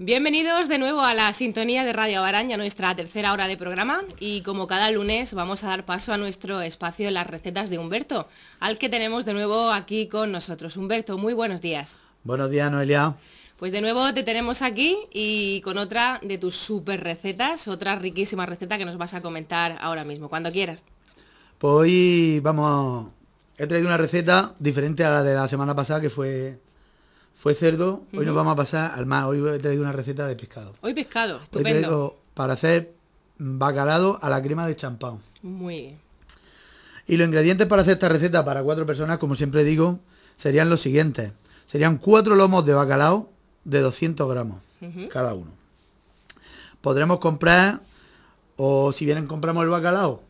Bienvenidos de nuevo a la sintonía de Radio Baraña, nuestra tercera hora de programa y como cada lunes vamos a dar paso a nuestro espacio Las recetas de Humberto, al que tenemos de nuevo aquí con nosotros. Humberto, muy buenos días. Buenos días, Noelia. Pues de nuevo te tenemos aquí y con otra de tus super recetas, otra riquísima receta que nos vas a comentar ahora mismo, cuando quieras. Pues hoy vamos, he traído una receta diferente a la de la semana pasada que fue fue cerdo, hoy nos vamos a pasar al mar. Hoy he traído una receta de pescado. Hoy pescado, estupendo. para hacer bacalao a la crema de champán. Muy bien. Y los ingredientes para hacer esta receta para cuatro personas, como siempre digo, serían los siguientes. Serían cuatro lomos de bacalao de 200 gramos cada uno. Podremos comprar, o si bien compramos el bacalao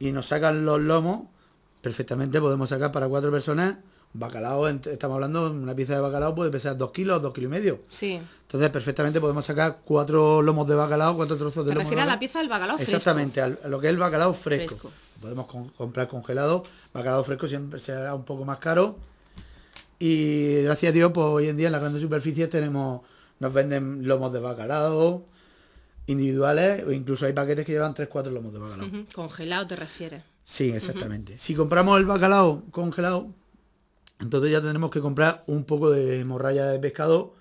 y nos sacan los lomos, perfectamente podemos sacar para cuatro personas bacalao, estamos hablando, una pieza de bacalao puede pesar dos kilos, dos kilos y medio. Sí. Entonces perfectamente podemos sacar cuatro lomos de bacalao, cuatro trozos de lomo a la pieza del bacalao Exactamente, fresco. lo que es el bacalao fresco. Podemos comprar congelado, bacalao fresco siempre será un poco más caro. Y gracias a Dios, pues hoy en día en las grandes superficies tenemos, nos venden lomos de bacalao, individuales o incluso hay paquetes que llevan 3-4 lomos de bacalao. Congelado te refieres. Sí, exactamente. Si compramos el bacalao congelado, entonces ya tenemos que comprar un poco de morralla de pescado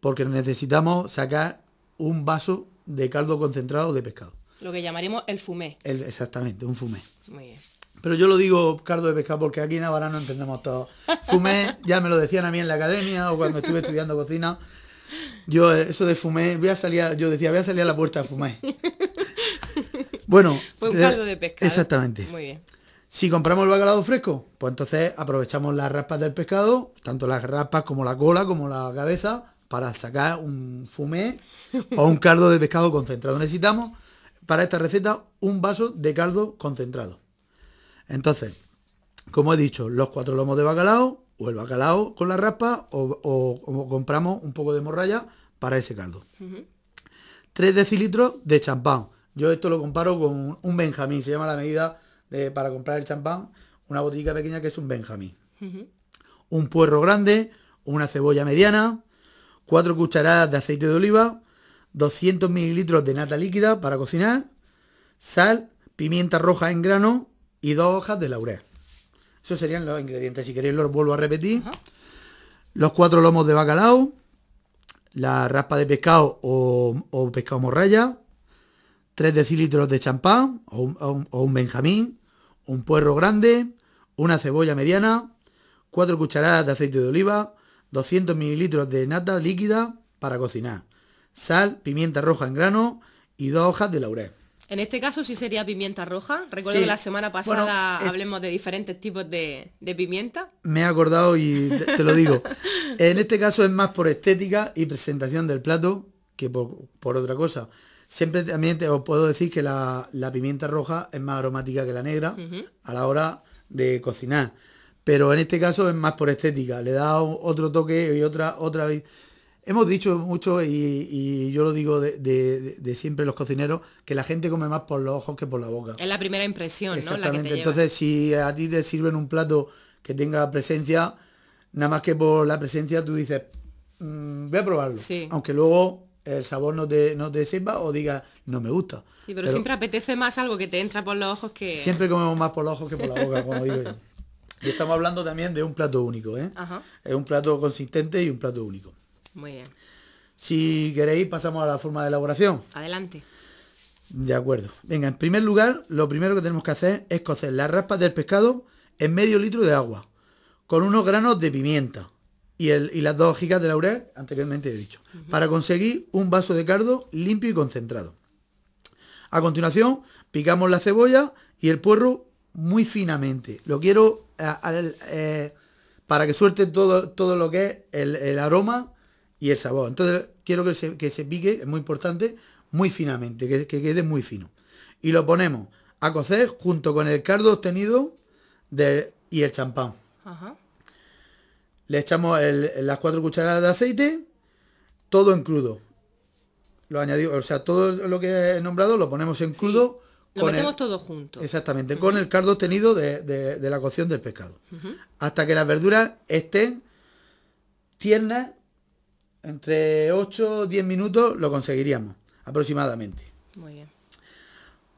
porque necesitamos sacar un vaso de caldo concentrado de pescado. Lo que llamaremos el fumé. exactamente, un fumé. Muy bien. Pero yo lo digo caldo de pescado porque aquí en Navarra no entendemos todo. Fumé, ya me lo decían a mí en la academia o cuando estuve estudiando cocina. Yo eh, eso de fumé, voy a salir, yo decía, voy a salir a la puerta a fumé Bueno, un eh, caldo de pescado. Exactamente. Muy bien. Si compramos el bacalao fresco, pues entonces aprovechamos las raspas del pescado, tanto las raspas como la cola, como la cabeza, para sacar un fumé o un caldo de pescado concentrado. Necesitamos para esta receta un vaso de caldo concentrado. Entonces, como he dicho, los cuatro lomos de bacalao, o el bacalao con la raspa, o, compramos un poco de morralla para ese caldo. 3 decilitros de champán. Yo esto lo comparo con un Benjamín, se llama la medida para comprar el champán, una botica pequeña que es un Benjamín. Un puerro grande, una cebolla mediana, cuatro cucharadas de aceite de oliva, 200 mililitros de nata líquida para cocinar, sal, pimienta roja en grano y dos hojas de laurel. Esos serían los ingredientes. Si queréis los vuelvo a repetir. Los cuatro lomos de bacalao, la raspa de pescado o, pescado morralla, 3 decilitros de champán o un benjamín, un puerro grande, una cebolla mediana, 4 cucharadas de aceite de oliva, 200 mililitros de nata líquida para cocinar, sal, pimienta roja en grano y dos hojas de laurel. En este caso sí sería pimienta roja. Recuerdo que la semana pasada eh, hablemos de diferentes tipos de, pimienta. Me he acordado y te, lo digo. en este caso es más por estética y presentación del plato que por otra cosa. Siempre también te, os puedo decir que la, pimienta roja es más aromática que la negra a la hora de cocinar. Pero en este caso es más por estética. Le da otro toque y otra, otra vez. Hemos dicho mucho, y, yo lo digo de, siempre los cocineros, que la gente come más por los ojos que por la boca. Es la primera impresión, ¿no? Entonces, si a ti te sirven un plato que tenga presencia, nada más que por la presencia tú dices, mm, voy a probarlo. Aunque luego el sabor no te, no te o diga no me gusta. Sí, pero, siempre apetece más algo que te entra por los ojos que... Siempre comemos más por los ojos que por la boca, como digo yo. Y estamos hablando también de un plato único, ¿eh? Ajá. Es un plato consistente y un plato único. Muy bien. Si queréis, pasamos a la forma de elaboración. Adelante. De acuerdo. Venga, en primer lugar, lo primero que tenemos que hacer es cocer las raspas del pescado en medio litro de agua, con unos granos de pimienta, y, las dos hojicas de laurel anteriormente he dicho, para conseguir un vaso de cardo limpio y concentrado. A continuación, picamos la cebolla y el puerro muy finamente. Lo quiero eh, eh, para que suelte todo, todo lo que es el, aroma y el sabor. Entonces quiero que se, pique, es muy importante, muy finamente, que, quede muy fino. Y lo ponemos a cocer junto con el cardo obtenido y el champán. Ajá. Le echamos las cuatro cucharadas de aceite, todo en crudo. Lo añadimos, o sea, todo lo que he nombrado lo ponemos en crudo. Lo metemos todo junto. Exactamente, con el caldo obtenido de, la cocción del pescado. Hasta que las verduras estén tiernas, entre 8 o 10 minutos lo conseguiríamos, aproximadamente. Muy bien.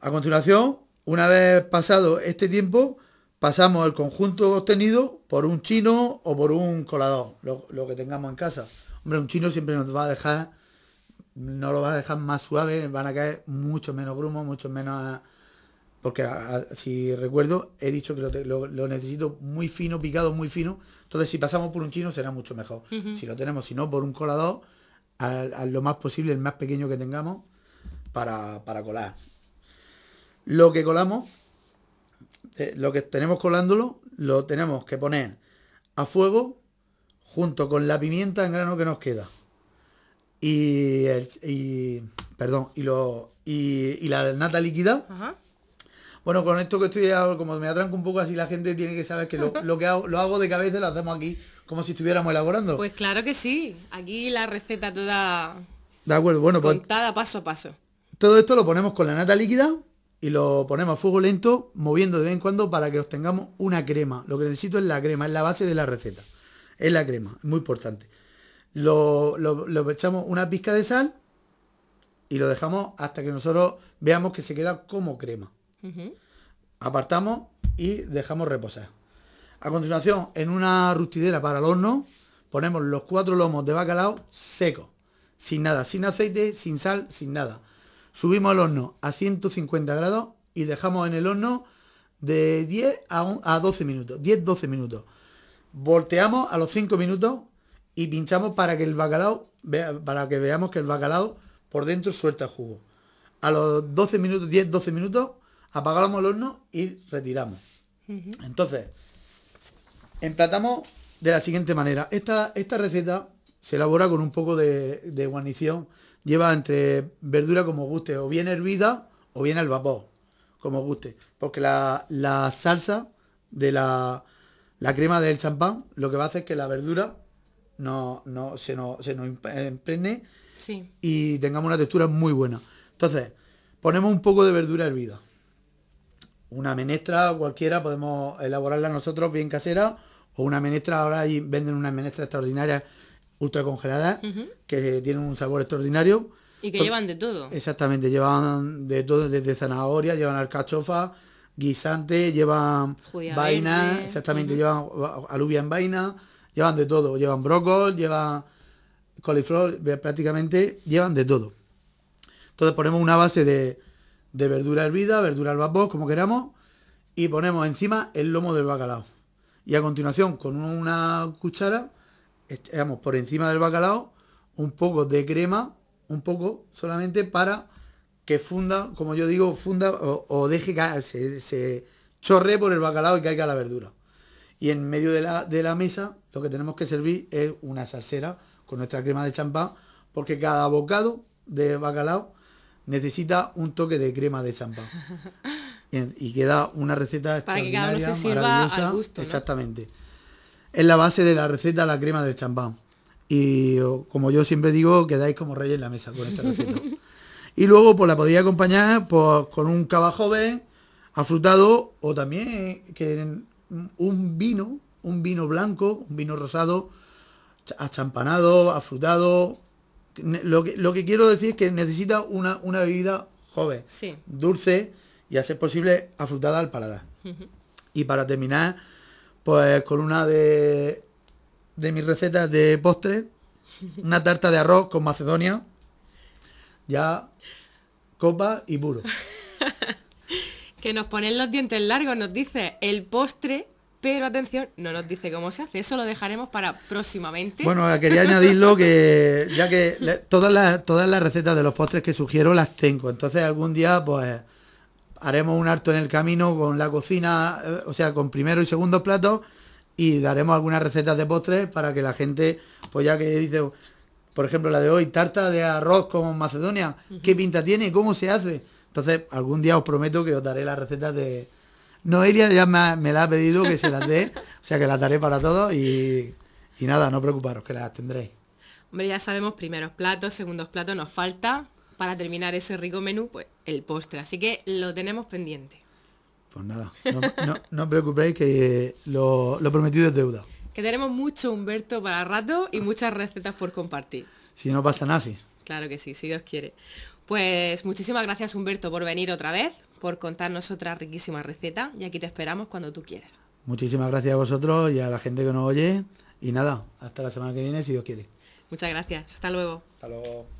A continuación, una vez pasado este tiempo, pasamos el conjunto obtenido por un chino o por un colador, lo, que tengamos en casa. Hombre, un chino siempre nos va a dejar, no lo va a dejar más suave, van a caer mucho menos grumos, mucho menos... porque si recuerdo, he dicho que lo, necesito muy fino, picado muy fino. Entonces, si pasamos por un chino, será mucho mejor. Si lo tenemos, si no, por un colador, a, lo más posible, el más pequeño que tengamos, para, para colar. Lo que colamos lo que tenemos colándolo, lo tenemos que poner a fuego junto con la pimienta en grano que nos queda. Y, perdón, y, lo, y, la nata líquida. Bueno, con esto que estoy, como me atranco un poco así, la gente tiene que saber que lo, que hago, lo hago de cabeza lo hacemos aquí, como si estuviéramos elaborando. Pues claro que sí, aquí la receta toda... De acuerdo, bueno, pues... Contada paso a paso. Todo esto lo ponemos con la nata líquida, y lo ponemos a fuego lento, moviendo de vez en cuando para que obtengamos una crema. Lo que necesito es la crema, es la base de la receta. Es la crema, es muy importante. Lo, echamos una pizca de sal y lo dejamos hasta que nosotros veamos que se queda como crema. Apartamos y dejamos reposar. A continuación, en una rustidera para el horno, ponemos los cuatro lomos de bacalao secos, sin nada, sin aceite, sin sal, sin nada subimos el horno a 150 grados y dejamos en el horno de 10 a, 12 minutos, 10-12 minutos. Volteamos a los 5 minutos y pinchamos para que el bacalao, para que veamos que el bacalao por dentro suelta jugo. A los 12 minutos, 10-12 minutos, apagamos el horno y retiramos. Entonces, emplatamos de la siguiente manera. Esta, esta receta se elabora con un poco de, de guarnición lleva entre verdura como guste, o bien hervida o bien al vapor, como guste. Porque la, la salsa de la, la, crema del champán lo que va a hacer es que la verdura no, no, se, nos, se sí. y tengamos una textura muy buena. Entonces, ponemos un poco de verdura hervida. Una menestra cualquiera, podemos elaborarla nosotros bien casera, o una menestra, ahora y venden una menestra extraordinaria Ultra congeladas que tienen un sabor extraordinario. Y que pues, llevan de todo. Exactamente, llevan de todo, desde zanahoria, llevan alcachofa, guisante llevan vaina, exactamente, llevan alubia en vaina, llevan de todo, llevan brócol, llevan coliflor, prácticamente llevan de todo. Entonces ponemos una base de, de verdura hervida, verdura al vapor, como queramos, y ponemos encima el lomo del bacalao. Y a continuación, con una cuchara, por encima del bacalao un poco de crema, un poco solamente para que funda, como yo digo, funda o, deje que se, chorre por el bacalao y caiga la verdura. Y en medio de la, mesa lo que tenemos que servir es una salsera con nuestra crema de champán, porque cada bocado de bacalao necesita un toque de crema de champán. y, queda una receta Para que cada uno se sirva al gusto. Exactamente es la base de la receta la crema del champán. Y como yo siempre digo, quedáis como reyes en la mesa con esta receta. y luego pues la podéis acompañar pues, con un cava joven, afrutado, o también que un vino, un vino blanco, un vino rosado, achampanado, afrutado. Lo que, lo que quiero decir es que necesita una, una bebida joven, dulce y a ser posible afrutada al paladar. Y para terminar, pues con una de, mis recetas de postre, una tarta de arroz con macedonia, ya copa y puro. que nos ponen los dientes largos, nos dice el postre, pero atención, no nos dice cómo se hace, eso lo dejaremos para próximamente. Bueno, quería añadirlo que ya que todas, todas las recetas de los postres que sugiero las tengo, entonces algún día pues haremos un harto en el camino con la cocina, eh, o sea, con primero y segundos platos y daremos algunas recetas de postres para que la gente, pues ya que dice, por ejemplo, la de hoy, tarta de arroz con Macedonia, ¿qué pinta tiene? ¿Cómo se hace? Entonces, algún día os prometo que os daré las recetas de... Noelia ya me, la ha pedido que se las dé, o sea que las daré para todos y, y nada, no preocuparos, que las tendréis. Hombre, ya sabemos primeros platos, segundos platos, nos falta para terminar ese rico menú, pues el postre. Así que lo tenemos pendiente. Pues nada, no, os preocupéis que lo, lo prometido es deuda. Que tenemos mucho Humberto para rato y muchas recetas por compartir. Si no pasa nada, sí. Claro que sí, si Dios quiere. Pues muchísimas gracias Humberto por venir otra vez, por contarnos otra riquísima receta y aquí te esperamos cuando tú quieras. Muchísimas gracias a vosotros y a la gente que nos oye y nada, hasta la semana que viene si Dios quiere. Muchas gracias, hasta luego. Hasta luego.